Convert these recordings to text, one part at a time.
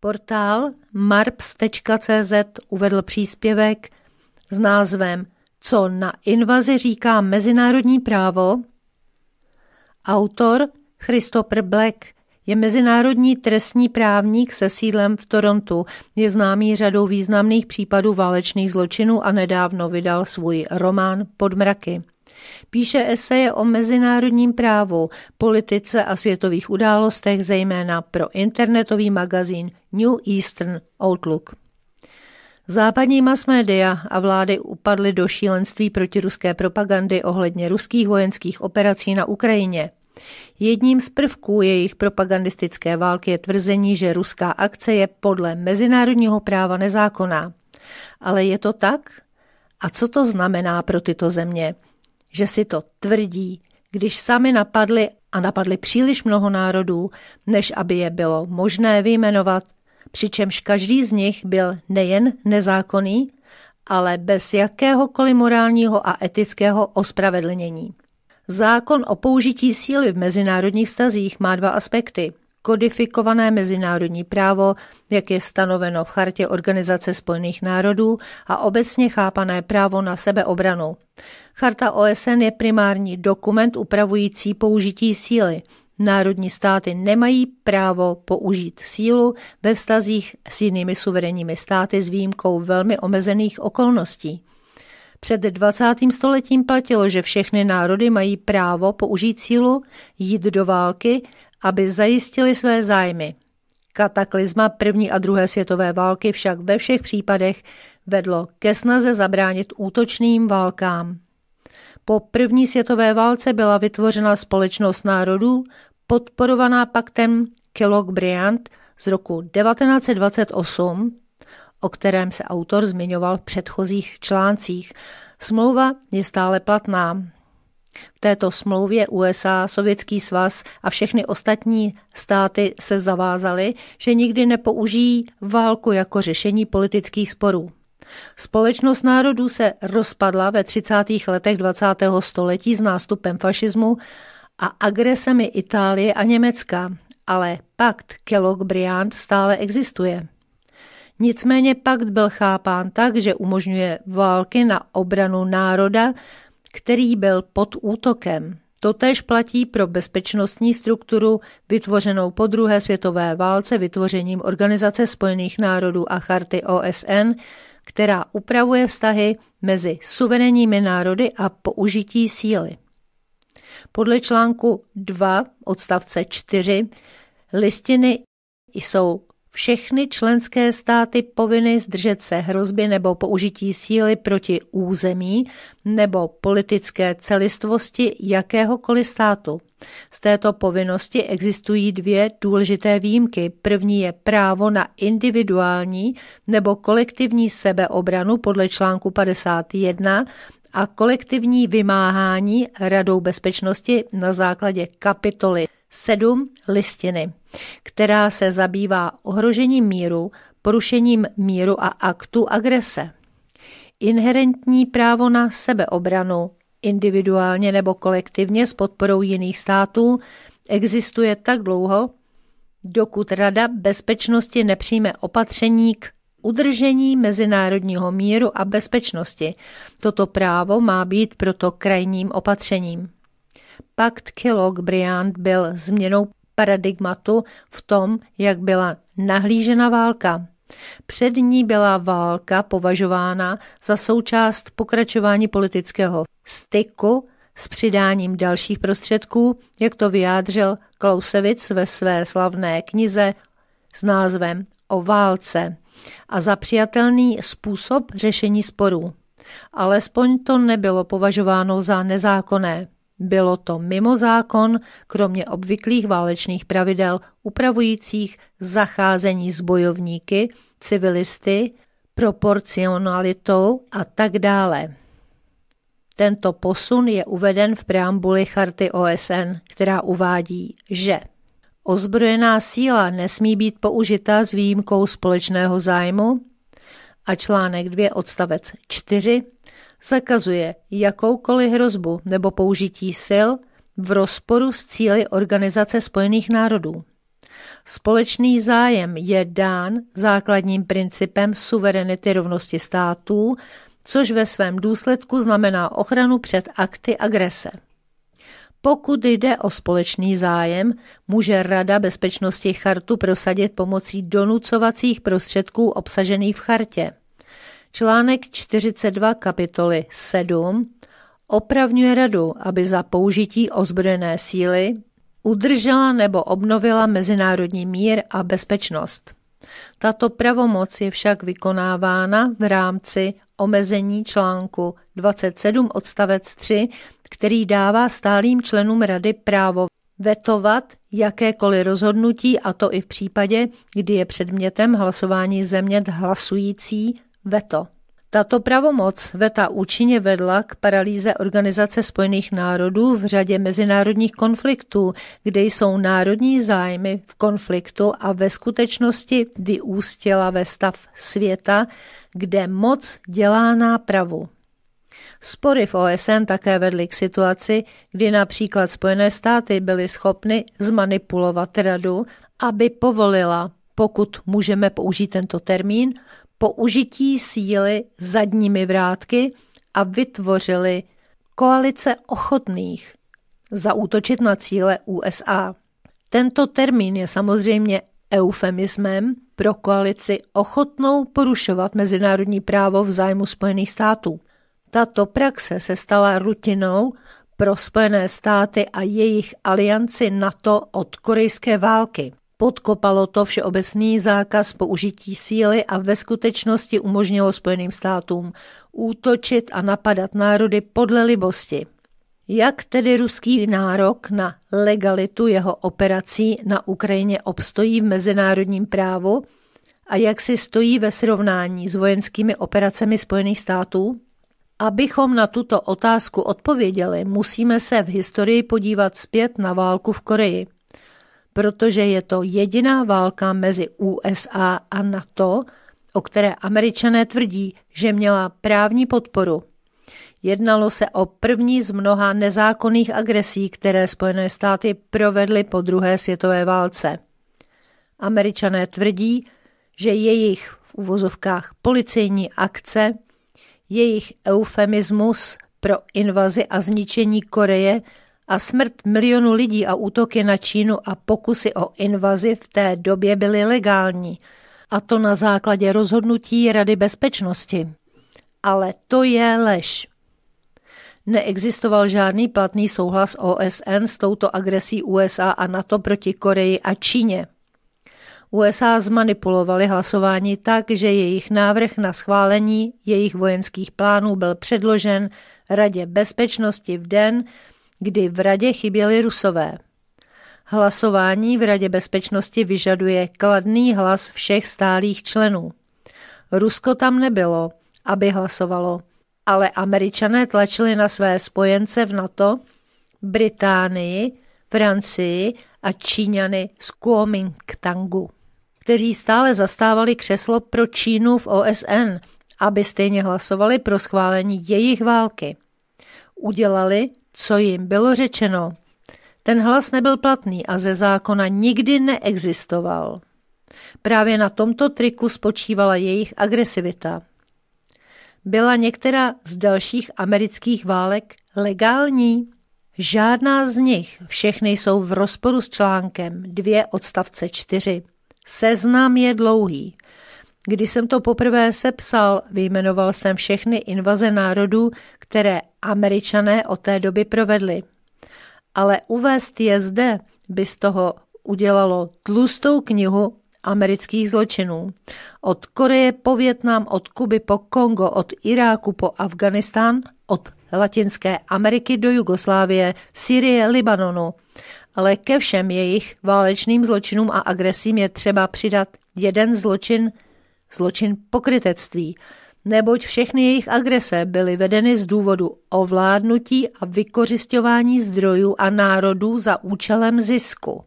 Portál marps.cz uvedl příspěvek s názvem Co na invazi říká mezinárodní právo? Autor Christopher Black je mezinárodní trestní právník se sídlem v Torontu. Je známý řadou významných případů válečných zločinů a nedávno vydal svůj román Podmraky. Píše eseje o mezinárodním právu, politice a světových událostech, zejména pro internetový magazín New Eastern Outlook. Západní mass media a vlády upadly do šílenství proti ruské propagandy ohledně ruských vojenských operací na Ukrajině. Jedním z prvků jejich propagandistické války je tvrzení, že ruská akce je podle mezinárodního práva nezákonná. Ale je to tak? A co to znamená pro tyto země? Že si to tvrdí, když sami napadli a napadli příliš mnoho národů, než aby je bylo možné vyjmenovat přičemž každý z nich byl nejen nezákonný, ale bez jakéhokoliv morálního a etického ospravedlnění. Zákon o použití síly v mezinárodních vztazích má dva aspekty. Kodifikované mezinárodní právo, jak je stanoveno v Chartě Organizace spojených národů a obecně chápané právo na sebeobranu. Charta OSN je primární dokument upravující použití síly, Národní státy nemají právo použít sílu ve vztazích s jinými suverénními státy s výjimkou velmi omezených okolností. Před 20. stoletím platilo, že všechny národy mají právo použít sílu, jít do války, aby zajistili své zájmy. Kataklizma první a druhé světové války však ve všech případech vedlo ke snaze zabránit útočným válkám. Po první světové válce byla vytvořena společnost národů podporovaná paktem Kellogg-Briand z roku 1928, o kterém se autor zmiňoval v předchozích článcích. Smlouva je stále platná. V této smlouvě USA, Sovětský svaz a všechny ostatní státy se zavázaly, že nikdy nepoužijí válku jako řešení politických sporů. Společnost národů se rozpadla ve 30. letech 20. století s nástupem fašismu a agresemi Itálie a Německa, ale pakt Kellogg-Briand stále existuje. Nicméně pakt byl chápán tak, že umožňuje války na obranu národa, který byl pod útokem. Totež platí pro bezpečnostní strukturu vytvořenou po druhé světové válce vytvořením Organizace spojených národů a charty OSN, která upravuje vztahy mezi suverénními národy a použití síly. Podle článku 2 odstavce 4 listiny jsou všechny členské státy povinny zdržet se hrozby nebo použití síly proti území nebo politické celistvosti jakéhokoliv státu. Z této povinnosti existují dvě důležité výjimky. První je právo na individuální nebo kolektivní sebeobranu podle článku 51 a kolektivní vymáhání Radou bezpečnosti na základě kapitoly 7 listiny, která se zabývá ohrožením míru, porušením míru a aktu agrese. Inherentní právo na sebeobranu, individuálně nebo kolektivně s podporou jiných států, existuje tak dlouho, dokud Rada bezpečnosti nepřijme opatření k udržení mezinárodního míru a bezpečnosti. Toto právo má být proto krajním opatřením. Pakt Kellogg-Briand byl změnou paradigmatu v tom, jak byla nahlížena válka. Před ní byla válka považována za součást pokračování politického styku s přidáním dalších prostředků, jak to vyjádřil Klausewitz ve své slavné knize s názvem O válce a za přijatelný způsob řešení sporů. Alespoň to nebylo považováno za nezákonné. Bylo to mimo zákon, kromě obvyklých válečných pravidel upravujících zacházení s bojovníky, civilisty, proporcionalitou a tak dále. Tento posun je uveden v preambuli Charty OSN, která uvádí, že Ozbrojená síla nesmí být použita s výjimkou společného zájmu a článek 2 odstavec 4 zakazuje jakoukoliv hrozbu nebo použití sil v rozporu s cíly Organizace spojených národů. Společný zájem je dán základním principem suverenity rovnosti států, což ve svém důsledku znamená ochranu před akty agrese. Pokud jde o společný zájem, může Rada bezpečnosti chartu prosadit pomocí donucovacích prostředků obsažených v chartě. Článek 42 kapitoly 7 opravňuje Radu, aby za použití ozbrojené síly udržela nebo obnovila mezinárodní mír a bezpečnost. Tato pravomoc je však vykonávána v rámci omezení článku 27 odstavec 3 který dává stálým členům rady právo vetovat jakékoliv rozhodnutí, a to i v případě, kdy je předmětem hlasování země hlasující veto. Tato pravomoc VETA účinně vedla k paralýze Organizace spojených národů v řadě mezinárodních konfliktů, kde jsou národní zájmy v konfliktu a ve skutečnosti vyústila ve stav světa, kde moc dělá nápravu. Spory v OSN také vedly k situaci, kdy například Spojené státy byly schopny zmanipulovat radu, aby povolila, pokud můžeme použít tento termín, použití síly zadními vrátky a vytvořili koalice ochotných zaútočit na cíle USA. Tento termín je samozřejmě eufemismem pro koalici ochotnou porušovat mezinárodní právo v zájmu Spojených států. Tato praxe se stala rutinou pro Spojené státy a jejich alianci NATO od korejské války. Podkopalo to všeobecný zákaz použití síly a ve skutečnosti umožnilo Spojeným státům útočit a napadat národy podle libosti. Jak tedy ruský nárok na legalitu jeho operací na Ukrajině obstojí v mezinárodním právu a jak si stojí ve srovnání s vojenskými operacemi Spojených států? Abychom na tuto otázku odpověděli, musíme se v historii podívat zpět na válku v Koreji, protože je to jediná válka mezi USA a NATO, o které američané tvrdí, že měla právní podporu. Jednalo se o první z mnoha nezákonných agresí, které Spojené státy provedly po druhé světové válce. Američané tvrdí, že jejich v uvozovkách policejní akce – jejich eufemismus pro invazi a zničení Koreje a smrt milionu lidí a útoky na Čínu a pokusy o invazi v té době byly legální, a to na základě rozhodnutí Rady bezpečnosti. Ale to je lež. Neexistoval žádný platný souhlas OSN s touto agresí USA a NATO proti Koreji a Číně. USA zmanipulovali hlasování tak, že jejich návrh na schválení jejich vojenských plánů byl předložen Radě bezpečnosti v den, kdy v Radě chyběly Rusové. Hlasování v Radě bezpečnosti vyžaduje kladný hlas všech stálých členů. Rusko tam nebylo, aby hlasovalo, ale američané tlačili na své spojence v NATO, Británii, Francii a Číňany z Kuomintangu kteří stále zastávali křeslo pro Čínu v OSN, aby stejně hlasovali pro schválení jejich války. Udělali, co jim bylo řečeno. Ten hlas nebyl platný a ze zákona nikdy neexistoval. Právě na tomto triku spočívala jejich agresivita. Byla některá z dalších amerických válek legální? Žádná z nich, všechny jsou v rozporu s článkem 2 odstavce 4. Seznam je dlouhý. Když jsem to poprvé sepsal, vyjmenoval jsem všechny invaze národů, které američané od té doby provedli. Ale uvést je zde by z toho udělalo tlustou knihu amerických zločinů. Od Koreje po Větnam, od Kuby po Kongo, od Iráku po Afganistán, od Latinské Ameriky do Jugoslávie, Syrie, Libanonu ale ke všem jejich válečným zločinům a agresím je třeba přidat jeden zločin, zločin pokrytectví, neboť všechny jejich agrese byly vedeny z důvodu ovládnutí a vykořišťování zdrojů a národů za účelem zisku.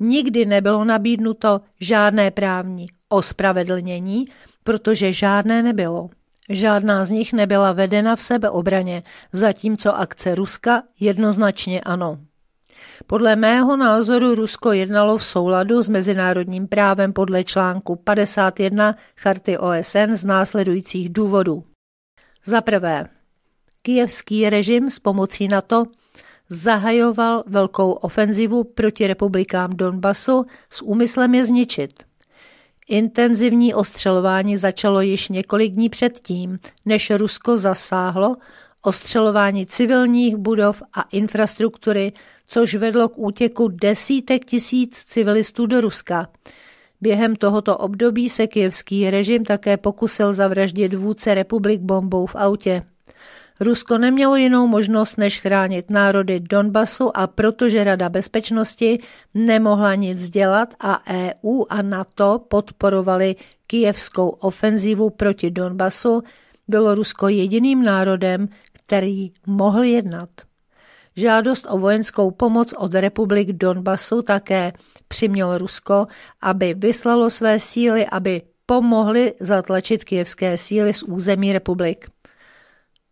Nikdy nebylo nabídnuto žádné právní ospravedlnění, protože žádné nebylo. Žádná z nich nebyla vedena v sebeobraně, zatímco akce Ruska jednoznačně ano. Podle mého názoru Rusko jednalo v souladu s mezinárodním právem podle článku 51 Charty OSN z následujících důvodů. Za prvé, kijevský režim s pomocí NATO zahajoval velkou ofenzivu proti republikám Donbasu s úmyslem je zničit. Intenzivní ostřelování začalo již několik dní předtím, než Rusko zasáhlo ostřelování civilních budov a infrastruktury, což vedlo k útěku desítek tisíc civilistů do Ruska. Během tohoto období se kijevský režim také pokusil zavraždit vůdce republik bombou v autě. Rusko nemělo jinou možnost, než chránit národy Donbasu a protože Rada bezpečnosti nemohla nic dělat a EU a NATO podporovali kijevskou ofenzívu proti Donbasu, bylo Rusko jediným národem, který mohl jednat. Žádost o vojenskou pomoc od republik Donbasu také přiměl Rusko, aby vyslalo své síly, aby pomohly zatlačit kijevské síly z území republik.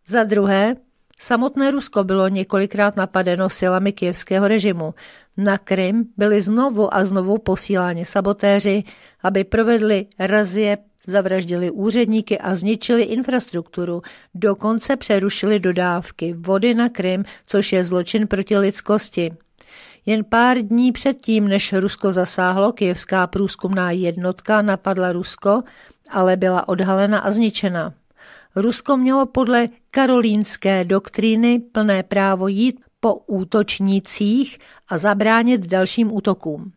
Za druhé, samotné Rusko bylo několikrát napadeno silami kijevského režimu. Na Krym byli znovu a znovu posíláni sabotéři, aby provedli razie Zavraždili úředníky a zničili infrastrukturu. Dokonce přerušili dodávky vody na Krym, což je zločin proti lidskosti. Jen pár dní předtím, než Rusko zasáhlo, kijevská průzkumná jednotka napadla Rusko, ale byla odhalena a zničena. Rusko mělo podle karolínské doktríny plné právo jít po útočnících a zabránit dalším útokům.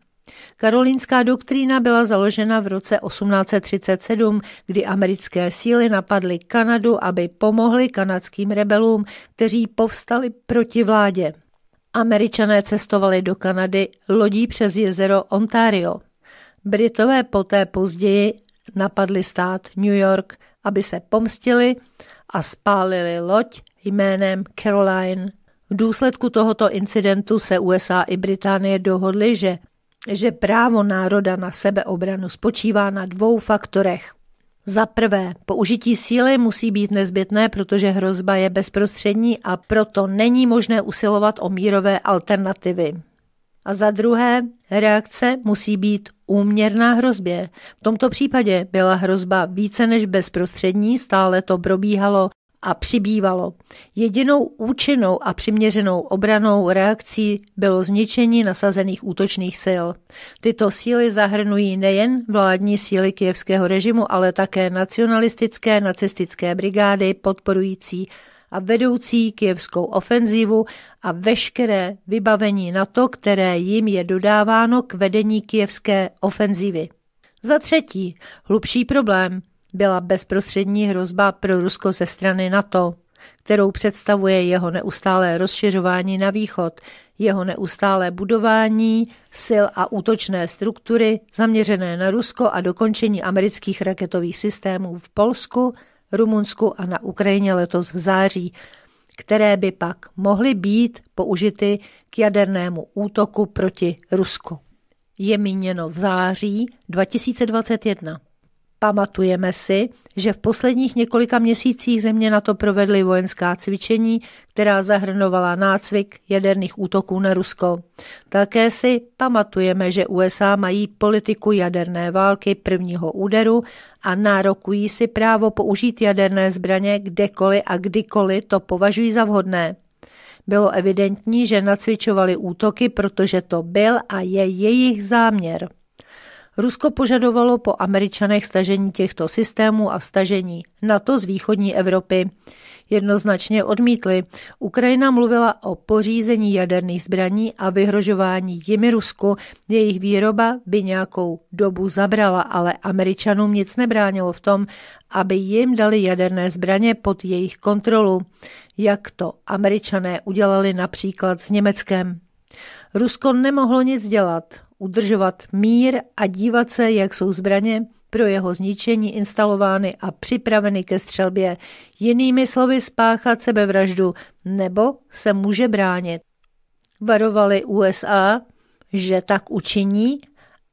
Karolínská doktrína byla založena v roce 1837, kdy americké síly napadly Kanadu, aby pomohly kanadským rebelům, kteří povstali proti vládě. Američané cestovali do Kanady lodí přes jezero Ontario. Britové poté později napadli stát New York, aby se pomstili a spálili loď jménem Caroline. V důsledku tohoto incidentu se USA i Británie dohodly, že že právo národa na sebeobranu spočívá na dvou faktorech. Za prvé, použití síly musí být nezbytné, protože hrozba je bezprostřední a proto není možné usilovat o mírové alternativy. A za druhé, reakce musí být úměrná hrozbě. V tomto případě byla hrozba více než bezprostřední, stále to probíhalo a přibývalo. Jedinou účinnou a přiměřenou obranou reakcí bylo zničení nasazených útočných sil. Tyto síly zahrnují nejen vládní síly kijevského režimu, ale také nacionalistické nacistické brigády podporující a vedoucí kijevskou ofenzivu a veškeré vybavení NATO, které jim je dodáváno k vedení kijevské ofenzivy. Za třetí, hlubší problém byla bezprostřední hrozba pro Rusko ze strany NATO, kterou představuje jeho neustálé rozšiřování na východ, jeho neustálé budování sil a útočné struktury zaměřené na Rusko a dokončení amerických raketových systémů v Polsku, Rumunsku a na Ukrajině letos v září, které by pak mohly být použity k jadernému útoku proti Rusku. Je míněno září 2021. Pamatujeme si, že v posledních několika měsících země na to provedly vojenská cvičení, která zahrnovala nácvik jaderných útoků na Rusko. Také si pamatujeme, že USA mají politiku jaderné války prvního úderu a nárokují si právo použít jaderné zbraně kdekoliv a kdykoliv to považují za vhodné. Bylo evidentní, že nacvičovali útoky, protože to byl a je jejich záměr. Rusko požadovalo po Američanech stažení těchto systémů a stažení NATO z východní Evropy. Jednoznačně odmítli. Ukrajina mluvila o pořízení jaderných zbraní a vyhrožování jimi Rusku. Jejich výroba by nějakou dobu zabrala, ale Američanům nic nebránilo v tom, aby jim dali jaderné zbraně pod jejich kontrolu, jak to Američané udělali například s Německem. Rusko nemohlo nic dělat udržovat mír a dívat se, jak jsou zbraně pro jeho zničení instalovány a připraveny ke střelbě, jinými slovy spáchat sebevraždu nebo se může bránit. Varovali USA, že tak učiní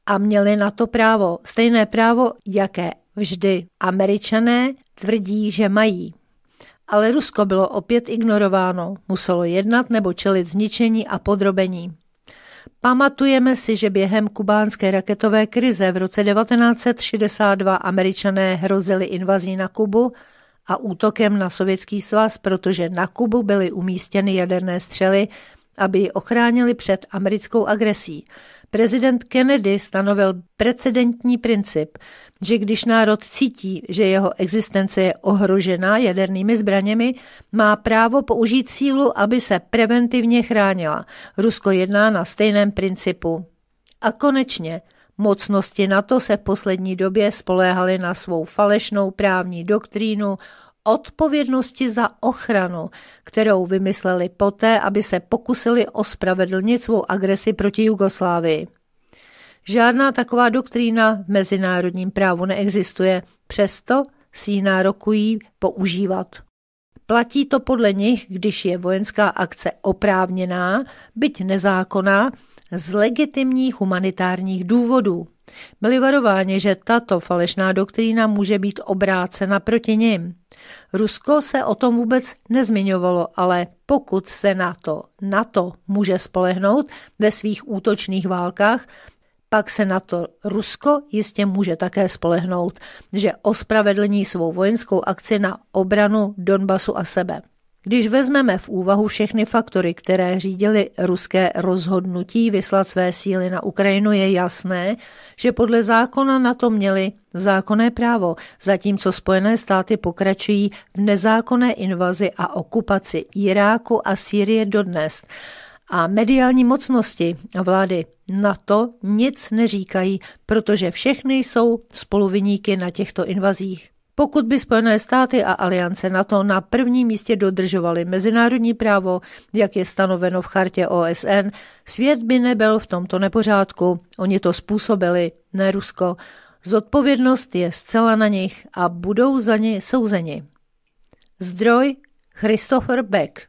a měli na to právo, stejné právo, jaké vždy američané tvrdí, že mají. Ale Rusko bylo opět ignorováno, muselo jednat nebo čelit zničení a podrobení. Pamatujeme si, že během kubánské raketové krize v roce 1962 američané hrozili invazí na Kubu a útokem na Sovětský svaz, protože na Kubu byly umístěny jaderné střely, aby ji ochránili před americkou agresí. Prezident Kennedy stanovil precedentní princip – že když národ cítí, že jeho existence je ohrožena jadernými zbraněmi, má právo použít sílu, aby se preventivně chránila. Rusko jedná na stejném principu. A konečně, mocnosti NATO se v poslední době spoléhaly na svou falešnou právní doktrínu odpovědnosti za ochranu, kterou vymysleli poté, aby se pokusili ospravedlnit svou agresi proti Jugoslávii. Žádná taková doktrína v mezinárodním právu neexistuje, přesto si ji nárokují používat. Platí to podle nich, když je vojenská akce oprávněná, byť nezákonná, z legitimních humanitárních důvodů. Byli varováni, že tato falešná doktrína může být obrácena proti nim. Rusko se o tom vůbec nezmiňovalo, ale pokud se na to, na to může spolehnout ve svých útočných válkách, pak se na to Rusko jistě může také spolehnout, že ospravedlní svou vojenskou akci na obranu Donbasu a sebe. Když vezmeme v úvahu všechny faktory, které řídily ruské rozhodnutí vyslat své síly na Ukrajinu, je jasné, že podle zákona na to měli zákonné právo, zatímco Spojené státy pokračují v nezákonné invazi a okupaci Iráku a Sýrie dodnes a mediální mocnosti a vlády na to nic neříkají, protože všechny jsou spoluviníky na těchto invazích. Pokud by Spojené státy a aliance NATO na prvním místě dodržovaly mezinárodní právo, jak je stanoveno v chartě OSN, svět by nebyl v tomto nepořádku. Oni to způsobili, ne Rusko. Zodpovědnost je zcela na nich a budou za ně souzeni. Zdroj Christopher Beck